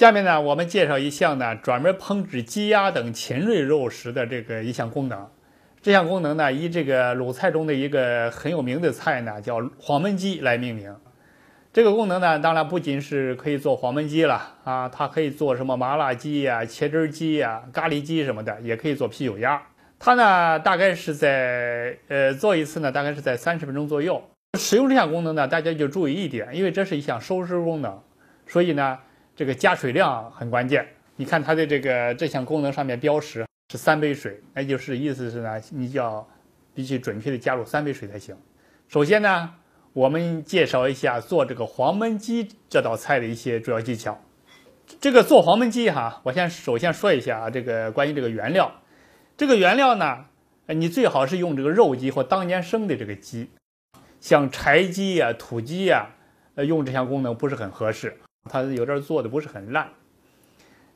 下面呢，我们介绍一项呢，专门烹制鸡鸭等禽类肉食的这个一项功能。这项功能呢，以这个鲁菜中的一个很有名的菜呢，叫黄焖鸡来命名。这个功能呢，当然不仅是可以做黄焖鸡了啊，它可以做什么麻辣鸡呀、茄汁鸡呀、咖喱鸡什么的，也可以做啤酒鸭。它呢，大概是在呃做一次呢，大概是在三十分钟左右。使用这项功能呢，大家就注意一点，因为这是一项收汁功能，所以呢。这个加水量很关键，你看它的这个这项功能上面标识是三杯水，那就是意思是呢，你要必须准确的加入三杯水才行。首先呢，我们介绍一下做这个黄焖鸡这道菜的一些主要技巧。这个做黄焖鸡哈，我先首先说一下啊，这个关于这个原料，这个原料呢，你最好是用这个肉鸡或当年生的这个鸡，像柴鸡呀、土鸡呀，呃，用这项功能不是很合适。他有点做的不是很烂，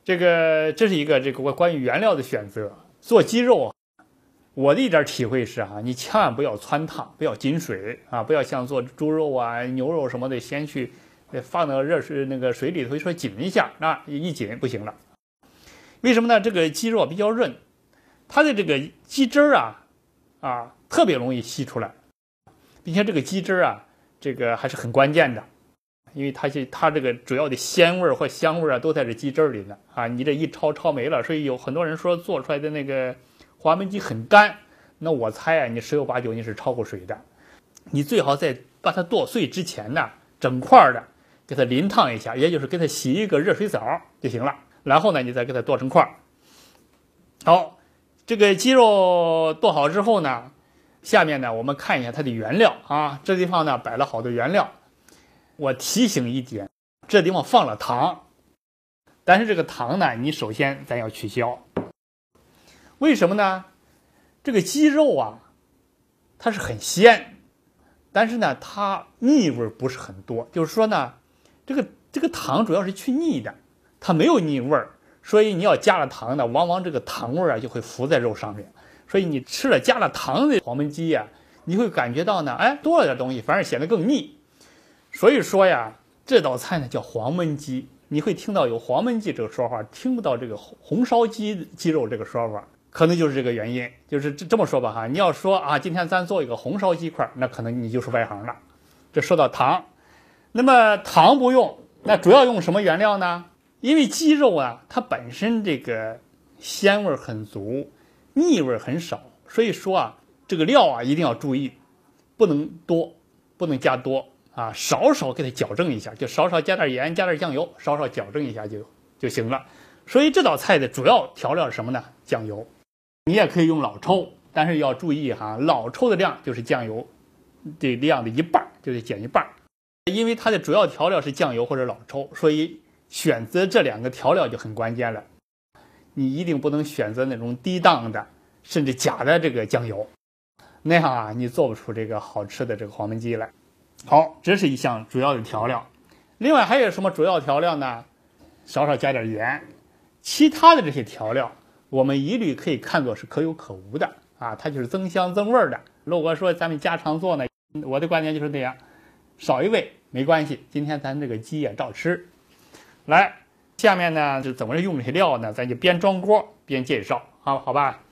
这个这是一个这个关关于原料的选择。做鸡肉啊，我的一点体会是啊，你千万不要汆烫，不要紧水啊，不要像做猪肉啊、牛肉什么的，先去放到热水那个水里头说紧一下，那一紧不行了。为什么呢？这个鸡肉比较润，它的这个鸡汁儿啊啊特别容易吸出来，并且这个鸡汁儿啊，这个还是很关键的。因为它是它这个主要的鲜味儿或香味儿啊，都在这鸡汁里呢啊！你这一焯焯没了，所以有很多人说做出来的那个黄焖鸡很干。那我猜啊，你十有八九你是焯过水的。你最好在把它剁碎之前呢，整块的给它淋烫一下，也就是给它洗一个热水澡就行了。然后呢，你再给它剁成块。好，这个鸡肉剁好之后呢，下面呢，我们看一下它的原料啊。这地方呢，摆了好多原料。我提醒一点，这地方放了糖，但是这个糖呢，你首先咱要取消。为什么呢？这个鸡肉啊，它是很鲜，但是呢，它腻味儿不是很多。就是说呢，这个这个糖主要是去腻的，它没有腻味儿。所以你要加了糖呢，往往这个糖味儿啊就会浮在肉上面。所以你吃了加了糖的黄焖鸡呀，你会感觉到呢，哎，多了点东西，反而显得更腻。所以说呀，这道菜呢叫黄焖鸡，你会听到有黄焖鸡这个说法，听不到这个红烧鸡鸡肉这个说法，可能就是这个原因。就是这么说吧哈，你要说啊，今天咱做一个红烧鸡块，那可能你就是外行了。这说到糖，那么糖不用，那主要用什么原料呢？因为鸡肉啊，它本身这个鲜味很足，腻味很少，所以说啊，这个料啊一定要注意，不能多，不能加多。啊，少少给它矫正一下，就少少加点盐，加点酱油，少少矫正一下就就行了。所以这道菜的主要调料是什么呢？酱油。你也可以用老抽，但是要注意哈，老抽的量就是酱油的量的一半，就得减一半。因为它的主要调料是酱油或者老抽，所以选择这两个调料就很关键了。你一定不能选择那种低档的，甚至假的这个酱油，那样啊，你做不出这个好吃的这个黄焖鸡来。好，这是一项主要的调料。另外还有什么主要调料呢？少少加点盐。其他的这些调料，我们一律可以看作是可有可无的啊，它就是增香增味的。如果说咱们家常做呢，我的观点就是这样，少一味没关系。今天咱这个鸡也照吃。来，下面呢就怎么用这些料呢？咱就边装锅边介绍啊，好吧？